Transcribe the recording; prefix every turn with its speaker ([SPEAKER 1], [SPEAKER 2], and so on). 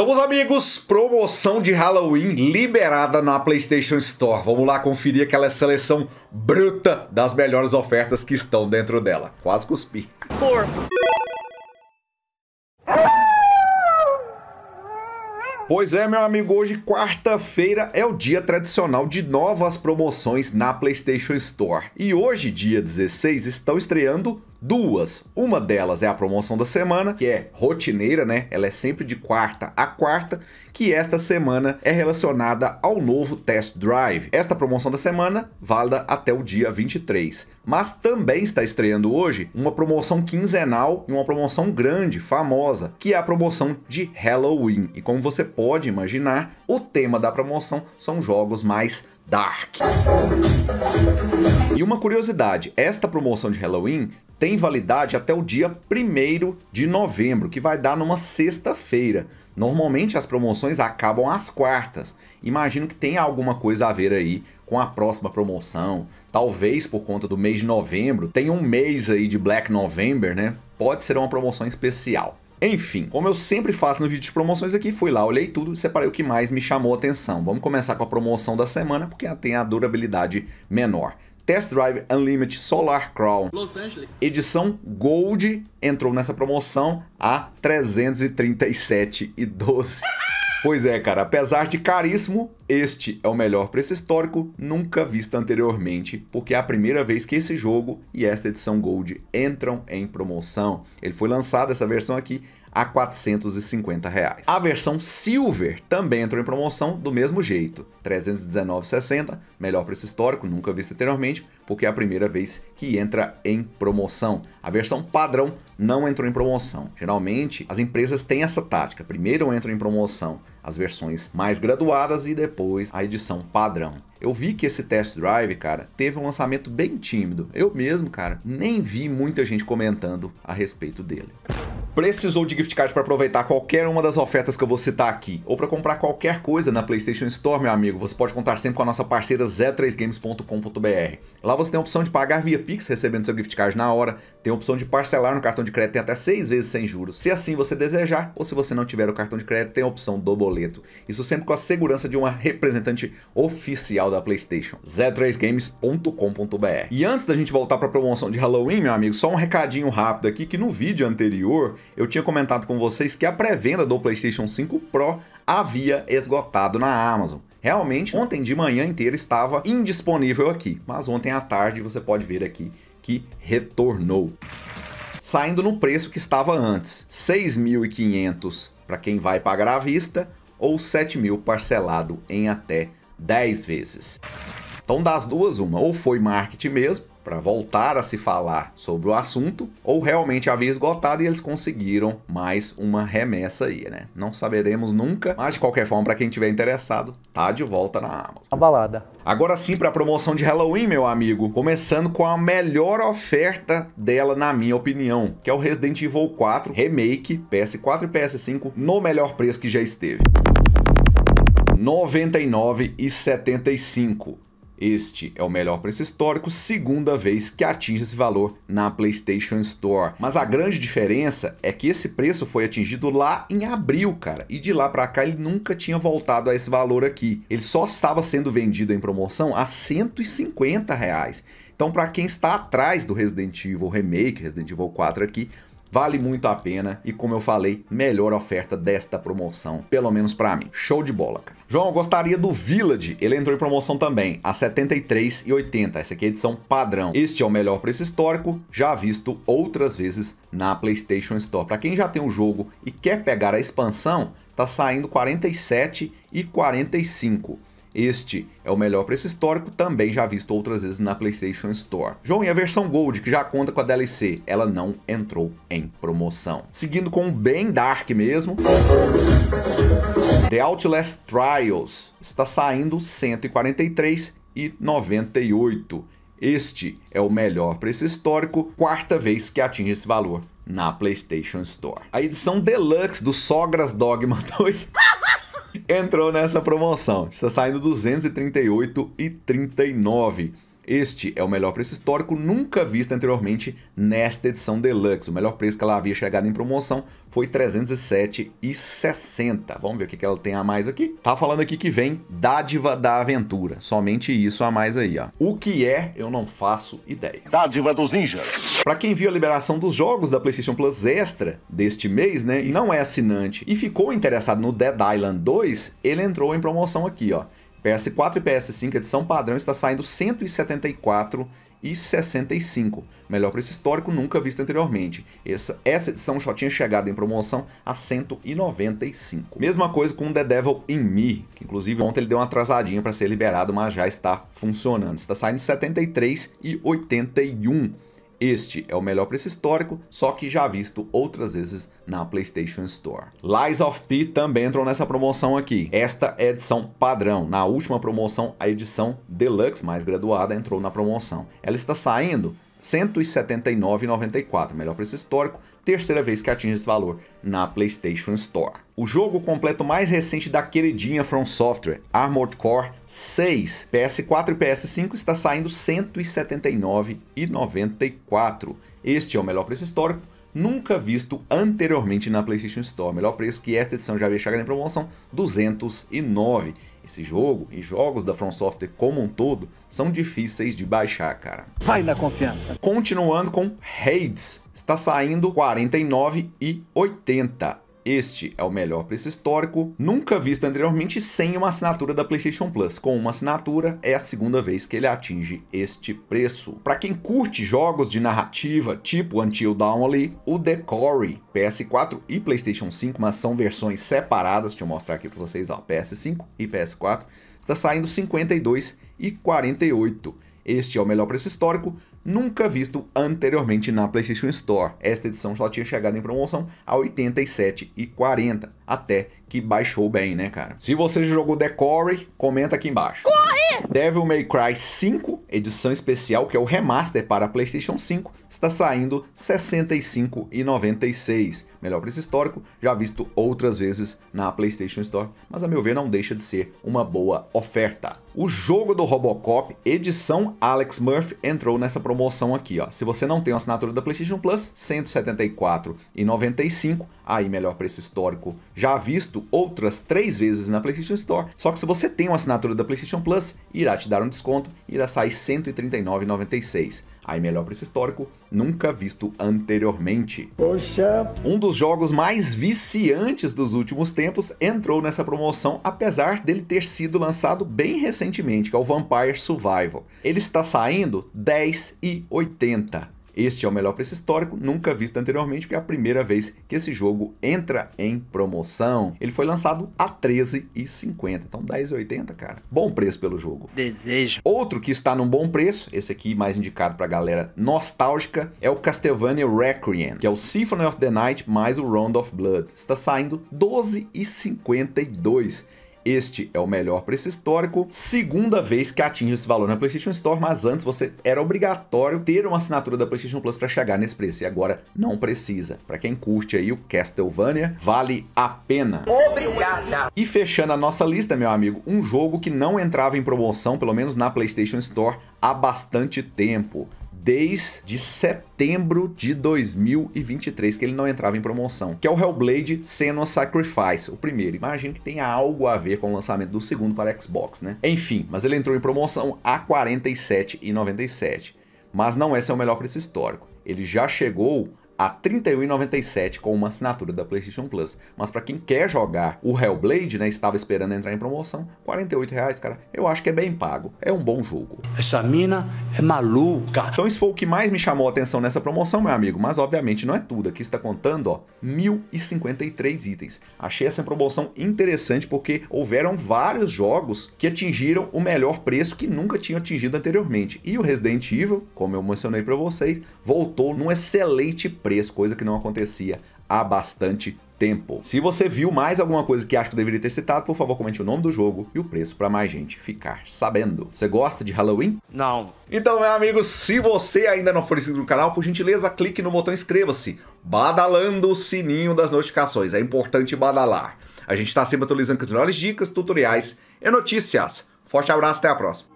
[SPEAKER 1] Então, meus amigos, promoção de Halloween liberada na PlayStation Store. Vamos lá conferir aquela seleção bruta das melhores ofertas que estão dentro dela. Quase cuspi. Pois é, meu amigo, hoje, quarta-feira, é o dia tradicional de novas promoções na PlayStation Store. E hoje, dia 16, estão estreando duas. Uma delas é a promoção da semana, que é rotineira, né? Ela é sempre de quarta a quarta, que esta semana é relacionada ao novo test drive. Esta promoção da semana válida até o dia 23. Mas também está estreando hoje uma promoção quinzenal e uma promoção grande, famosa, que é a promoção de Halloween. E como você pode imaginar, o tema da promoção são jogos mais dark. E uma curiosidade, esta promoção de Halloween tem validade até o dia 1 de novembro, que vai dar numa sexta-feira. Normalmente as promoções acabam às quartas. Imagino que tem alguma coisa a ver aí com a próxima promoção. Talvez por conta do mês de novembro, tem um mês aí de Black November, né? Pode ser uma promoção especial. Enfim, como eu sempre faço no vídeo de promoções aqui, fui lá, olhei tudo e separei o que mais me chamou a atenção. Vamos começar com a promoção da semana, porque ela tem a durabilidade menor. Test Drive Unlimited Solar Crown Los Angeles. Edição Gold entrou nessa promoção a 337,12. Pois é, cara, apesar de caríssimo, este é o melhor preço histórico nunca visto anteriormente, porque é a primeira vez que esse jogo e esta edição Gold entram em promoção. Ele foi lançado, essa versão aqui, a 450. Reais. A versão Silver também entrou em promoção do mesmo jeito, 319,60, melhor preço histórico, nunca visto anteriormente, porque é a primeira vez que entra em promoção. A versão padrão não entrou em promoção. Geralmente, as empresas têm essa tática, primeiro entram em promoção as versões mais graduadas e depois a edição padrão. Eu vi que esse test drive, cara, teve um lançamento bem tímido. Eu mesmo, cara, nem vi muita gente comentando a respeito dele. Precisou de gift card para aproveitar qualquer uma das ofertas que eu vou citar aqui, ou para comprar qualquer coisa na PlayStation Store, meu amigo, você pode contar sempre com a nossa parceira 3 gamescombr Lá você tem a opção de pagar via Pix, recebendo seu gift card na hora, tem a opção de parcelar no cartão de crédito em até 6 vezes sem juros, se assim você desejar, ou se você não tiver o cartão de crédito, tem a opção do boleto. Isso sempre com a segurança de uma representante oficial da PlayStation, 3 gamescombr E antes da gente voltar para a promoção de Halloween, meu amigo, só um recadinho rápido aqui que no vídeo anterior eu tinha comentado com vocês que a pré-venda do PlayStation 5 Pro havia esgotado na Amazon. Realmente, ontem de manhã inteira estava indisponível aqui, mas ontem à tarde você pode ver aqui que retornou. Saindo no preço que estava antes, 6.500 para quem vai pagar à vista ou 7.000 parcelado em até 10 vezes. Então das duas uma, ou foi marketing mesmo, para voltar a se falar sobre o assunto, ou realmente havia esgotado e eles conseguiram mais uma remessa aí, né? Não saberemos nunca, mas de qualquer forma, para quem tiver interessado, tá de volta na Amazon. A balada. Agora sim para a promoção de Halloween, meu amigo, começando com a melhor oferta dela na minha opinião, que é o Resident Evil 4 Remake PS4 e PS5 no melhor preço que já esteve. 99 e 75. Este é o melhor preço histórico, segunda vez que atinge esse valor na PlayStation Store. Mas a grande diferença é que esse preço foi atingido lá em abril, cara, e de lá para cá ele nunca tinha voltado a esse valor aqui. Ele só estava sendo vendido em promoção a 150 reais. Então, para quem está atrás do Resident Evil Remake, Resident Evil 4 aqui, Vale muito a pena e, como eu falei, melhor oferta desta promoção, pelo menos para mim. Show de bola, cara. João, eu gostaria do Village. Ele entrou em promoção também, a R$ 73,80. Essa aqui é a edição padrão. Este é o melhor preço histórico, já visto outras vezes na PlayStation Store. Para quem já tem o jogo e quer pegar a expansão, tá saindo 47 e 45. Este é o melhor preço histórico, também já visto outras vezes na PlayStation Store. João, e a versão Gold, que já conta com a DLC, ela não entrou em promoção. Seguindo com o bem dark mesmo. The Outlast Trials está saindo R$ 143,98. Este é o melhor preço histórico, quarta vez que atinge esse valor na PlayStation Store. A edição deluxe do Sogras Dogma 2 entrou nessa promoção. Está saindo R$ 238,39. Este é o melhor preço histórico nunca visto anteriormente nesta edição Deluxe. O melhor preço que ela havia chegado em promoção foi R$ 307,60. Vamos ver o que ela tem a mais aqui. Tá falando aqui que vem Dádiva da Aventura. Somente isso a mais aí, ó. O que é, eu não faço ideia. Dádiva dos Ninjas. Para quem viu a liberação dos jogos da PlayStation Plus Extra deste mês, né, e não é assinante e ficou interessado no Dead Island 2, ele entrou em promoção aqui, ó. PS4 e PS5, edição padrão, está saindo 174 e 65, melhor preço histórico nunca visto anteriormente. Essa, essa edição só tinha chegado em promoção a 195. Mesma coisa com The Devil in Me, que inclusive ontem ele deu uma atrasadinha para ser liberado, mas já está funcionando. Está saindo 73 e 81. Este é o melhor preço histórico, só que já visto outras vezes na PlayStation Store. Lies of P também entrou nessa promoção aqui. Esta é a edição padrão. Na última promoção, a edição Deluxe mais graduada entrou na promoção. Ela está saindo 179,94, melhor preço histórico, terceira vez que atinge esse valor na PlayStation Store. O jogo completo mais recente da queridinha From Software, Armored Core 6, PS4 e PS5, está saindo 179,94. Este é o melhor preço histórico, nunca visto anteriormente na PlayStation Store. Melhor preço que esta edição já veio chegando em promoção, 209. Esse jogo e jogos da From Software como um todo são difíceis de baixar, cara. Vai na confiança. Continuando com Hades, está saindo 49 e 80. Este é o melhor preço histórico, nunca visto anteriormente sem uma assinatura da PlayStation Plus. Com uma assinatura, é a segunda vez que ele atinge este preço. Para quem curte jogos de narrativa tipo Until Dawn ali, o The Quarry, PS4 e PlayStation 5, mas são versões separadas, deixa eu mostrar aqui para vocês, ó, PS5 e PS4, está saindo 52 e 48. Este é o melhor preço histórico, nunca visto anteriormente na PlayStation Store. Esta edição só tinha chegado em promoção a R$ 87,40 até que baixou bem, né, cara? Se você jogou Quarry, comenta aqui embaixo. Corre! Devil May Cry 5, edição especial, que é o remaster para PlayStation 5, está saindo R$ 65,96. Melhor preço histórico, já visto outras vezes na PlayStation Store, mas a meu ver não deixa de ser uma boa oferta. O jogo do Robocop, edição Alex Murphy, entrou nessa promoção aqui, ó. Se você não tem a assinatura da PlayStation Plus, R$ 174,95, aí melhor preço histórico já visto visto outras três vezes na PlayStation Store. Só que se você tem uma assinatura da PlayStation Plus, irá te dar um desconto e irá sair 139,96. Aí melhor preço histórico, nunca visto anteriormente. Poxa! Um dos jogos mais viciantes dos últimos tempos entrou nessa promoção, apesar dele ter sido lançado bem recentemente, que é o Vampire Survival. Ele está saindo 10 e 80. Este é o melhor preço histórico, nunca visto anteriormente, porque é a primeira vez que esse jogo entra em promoção. Ele foi lançado a R$13,50, então R$10,80, cara. Bom preço pelo jogo. Desejo. Outro que está num bom preço, esse aqui mais indicado para galera nostálgica, é o Castlevania Requiem, que é o Symphony of the Night mais o Round of Blood. Está saindo R$12,52. Este é o melhor preço histórico. Segunda vez que atinge esse valor na PlayStation Store, mas antes você era obrigatório ter uma assinatura da PlayStation Plus para chegar nesse preço. E agora não precisa. Para quem curte aí o Castlevania, vale a pena. Obrigada. E fechando a nossa lista, meu amigo, um jogo que não entrava em promoção, pelo menos na PlayStation Store, há bastante tempo desde setembro de 2023, que ele não entrava em promoção, que é o Hellblade Senua's Sacrifice, o primeiro. Imagino que tenha algo a ver com o lançamento do segundo para Xbox, né? Enfim, mas ele entrou em promoção a R$ 47,97. Mas não é seu melhor preço histórico. Ele já chegou a R$ 31,97 com uma assinatura da PlayStation Plus. Mas para quem quer jogar o Hellblade, né, estava esperando entrar em promoção, R$ reais, cara, eu acho que é bem pago. É um bom jogo. Essa mina é maluca. Então isso foi o que mais me chamou a atenção nessa promoção, meu amigo, mas obviamente não é tudo. Aqui está contando, ó, 1053 itens. Achei essa promoção interessante porque houveram vários jogos que atingiram o melhor preço que nunca tinham atingido anteriormente. E o Resident Evil, como eu mencionei para vocês, voltou num excelente preço preço, coisa que não acontecia há bastante tempo. Se você viu mais alguma coisa que acha que eu deveria ter citado, por favor, comente o nome do jogo e o preço para mais gente ficar sabendo. Você gosta de Halloween? Não. Então, meu amigo, se você ainda não for inscrito no canal, por gentileza, clique no botão inscreva-se, badalando o sininho das notificações. É importante badalar. A gente está sempre atualizando com as melhores dicas, tutoriais e notícias. Forte abraço, até a próxima.